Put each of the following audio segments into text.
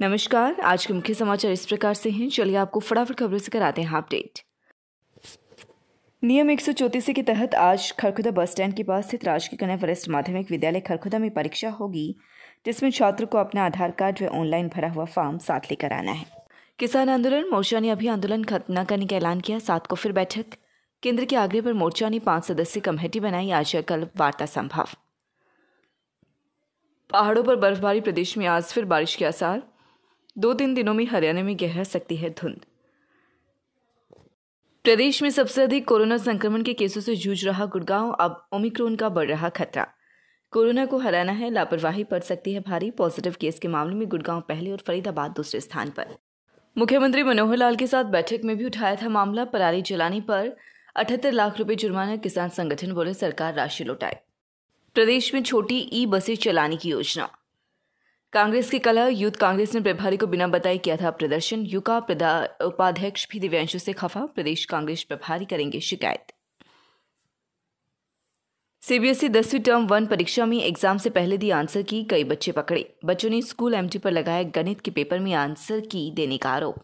नमस्कार आज के मुख्य समाचार इस प्रकार से हैं चलिए आपको फटाफट खबरों से कराते हैं अपडेट नियम एक के तहत आज खरखुदा बस स्टैंड के पास स्थित राजकीय कन्या वरिष्ठ माध्यमिक विद्यालय खरखुदा में परीक्षा होगी जिसमें छात्र को अपना आधार कार्ड व ऑनलाइन भरा हुआ फॉर्म साथ लेकर आना है किसान आंदोलन मोर्चा ने अभी आंदोलन खत्म न करने का ऐलान किया सात को फिर बैठक केंद्र के आग्रह पर मोर्चा ने पांच सदस्यीय कमेटी बनाई आज या कल वार्ता संभव पहाड़ों पर बर्फबारी प्रदेश में आज फिर बारिश के आसार दो तीन दिनों में हरियाणा में गहरा सकती है धुंध प्रदेश में सबसे अधिक कोरोना संक्रमण के केसों से जूझ रहा गुड़गांव अब ओमिक्रोन का बढ़ रहा खतरा कोरोना को हराना है लापरवाही पड़ सकती है भारी पॉजिटिव केस के मामले में गुड़गांव पहले और फरीदाबाद दूसरे स्थान पर मुख्यमंत्री मनोहर लाल के साथ बैठक में भी उठाया था मामला पराली जलाने पर अठहत्तर लाख रुपए जुर्माना किसान संगठन बोले सरकार राशि लौटाए प्रदेश में छोटी ई बसें चलाने की योजना कांग्रेस की कला यूथ कांग्रेस ने प्रभारी को बिना बताए किया था प्रदर्शन युका उपाध्यक्ष भी दिव्यांशु से खफा प्रदेश कांग्रेस प्रभारी करेंगे शिकायत सीबीएसई दसवीं टर्म वन परीक्षा में एग्जाम से पहले दी आंसर की कई बच्चे पकड़े बच्चों ने स्कूल एमटी पर लगाए गणित के पेपर में आंसर की देने का आरोप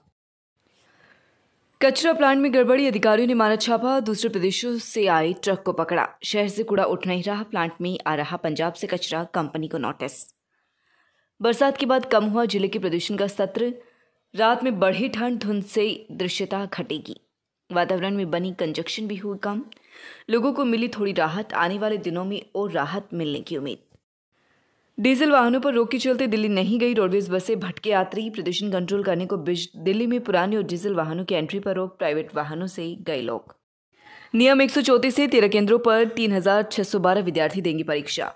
कचरा प्लांट में गड़बड़ी अधिकारियों ने मारा छापा दूसरे प्रदेशों से आए ट्रक को पकड़ा शहर से कूड़ा उठ नहीं रहा प्लांट में आ रहा पंजाब से कचरा कंपनी को नोटिस बरसात के बाद कम हुआ जिले के प्रदूषण का सत्र रात में बढ़ी ठंड धुंध से दृश्यता घटेगी वातावरण में बनी कंजक्शन भी हुई कम लोगों को मिली थोड़ी राहत आने वाले दिनों में और राहत मिलने की उम्मीद डीजल वाहनों पर रोक के चलते दिल्ली नहीं गई रोडवेज बसें भटके यात्री प्रदूषण कंट्रोल करने को बिज दिल्ली में पुराने और डीजल वाहनों की एंट्री पर रोक प्राइवेट वाहनों से गए लोग नियम एक से तेरह केंद्रों पर तीन विद्यार्थी देंगे परीक्षा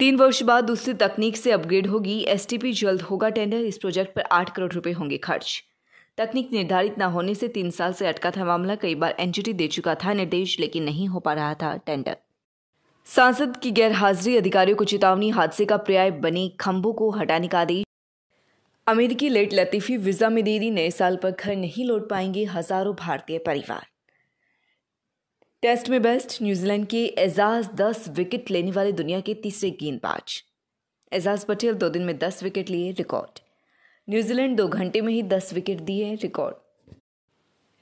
तीन वर्ष बाद दूसरी तकनीक से अपग्रेड होगी एसटीपी जल्द होगा टेंडर इस प्रोजेक्ट पर आठ करोड़ रुपए होंगे खर्च तकनीक निर्धारित न होने से तीन साल से अटका था मामला कई बार एनजीटी दे चुका था निर्देश लेकिन नहीं हो पा रहा था टेंडर सांसद की गैरहाजिरी अधिकारियों को चेतावनी हादसे का पर्याय बने खंभों को हटाने का आदेश अमेरिकी लेट लतीफी वीजा में देरी नए साल पर घर नहीं लौट पाएंगे हजारों भारतीय परिवार टेस्ट में बेस्ट न्यूजीलैंड के एजाज दस विकेट लेने वाले दुनिया के तीसरे गेंदबाज एजाज पटेल दो दिन में दस विकेट लिए रिकॉर्ड न्यूजीलैंड दो घंटे में ही दस विकेट दिए रिकॉर्ड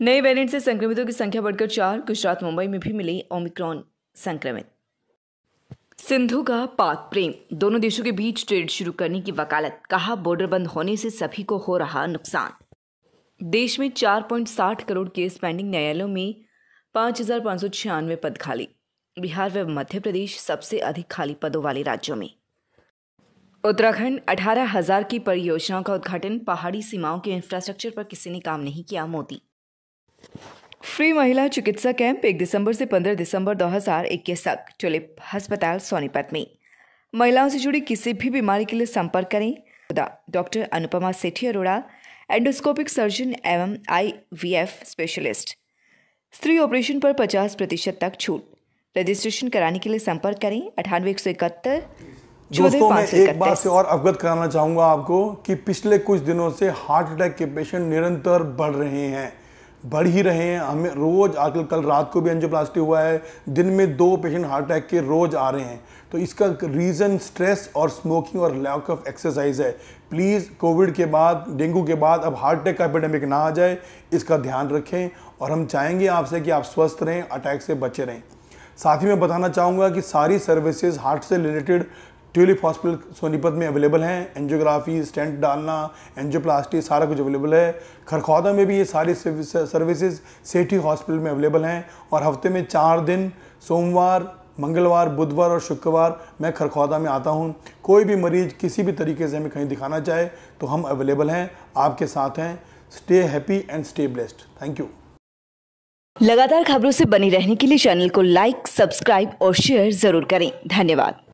नए वेरिएंट से संक्रमितों की संख्या बढ़कर चार गुजरात मुंबई में भी मिले ओमिक्रॉन संक्रमित सिंधु का पाक प्रेम दोनों देशों के बीच ट्रेड शुरू करने की वकालत कहा बॉर्डर बंद होने से सभी को हो रहा नुकसान देश में 4.60 करोड़ केस पेंडिंग न्यायालयों में पाँच पद खाली बिहार व मध्य प्रदेश सबसे अधिक खाली पदों वाले राज्यों में उत्तराखंड अठारह हजार की परियोजनाओं का उद्घाटन पहाड़ी सीमाओं के इंफ्रास्ट्रक्चर पर किसी ने काम नहीं किया मोदी फ्री महिला चिकित्सा कैंप एक दिसंबर से 15 दिसंबर 2021 तक टुलिप अस्पताल सोनीपत में महिलाओं से जुड़ी किसी भी बीमारी के लिए संपर्क करें doctor Anupama Sethi Arora endoscopic surgeon एवं आई स्पेशलिस्ट स्त्री ऑपरेशन पर 50 प्रतिशत तक छूट रजिस्ट्रेशन कराने के लिए संपर्क करें अठानवे एक सौ इकहत्तर दोस्तों मैं एक बार से और अवगत कराना चाहूंगा आपको कि पिछले कुछ दिनों से हार्ट अटैक के पेशेंट निरंतर बढ़ रहे हैं बढ़ ही रहे हैं हमें रोज़ आजकल कल रात को भी एंजियोप्लास्टी हुआ है दिन में दो पेशेंट हार्ट अटैक के रोज़ आ रहे हैं तो इसका रीज़न स्ट्रेस और स्मोकिंग और लैक ऑफ एक्सरसाइज है प्लीज़ कोविड के बाद डेंगू के बाद अब हार्ट अटैक का एपिडेमिक ना आ जाए इसका ध्यान रखें और हम चाहेंगे आपसे कि आप स्वस्थ रहें अटैक से बचे रहें साथ ही मैं बताना चाहूँगा कि सारी सर्विसेज हार्ट से रिलेटेड ट्यूलिप हॉस्पिटल सोनीपत में अवेलेबल हैं एनजियोग्राफी स्टेंट डालना एनजियोप्लास्टी सारा कुछ अवेलेबल है खरखौदा में भी ये सारी सर्विसेज सेठी हॉस्पिटल में अवेलेबल हैं और हफ्ते में चार दिन सोमवार मंगलवार बुधवार और शुक्रवार मैं खरखौदा में आता हूँ कोई भी मरीज किसी भी तरीके से हमें कहीं दिखाना चाहे तो हम अवेलेबल हैं आपके साथ हैं stay happy and stay blessed thank you लगातार खबरों से बनी रहने के लिए चैनल को लाइक सब्सक्राइब और शेयर जरूर करें धन्यवाद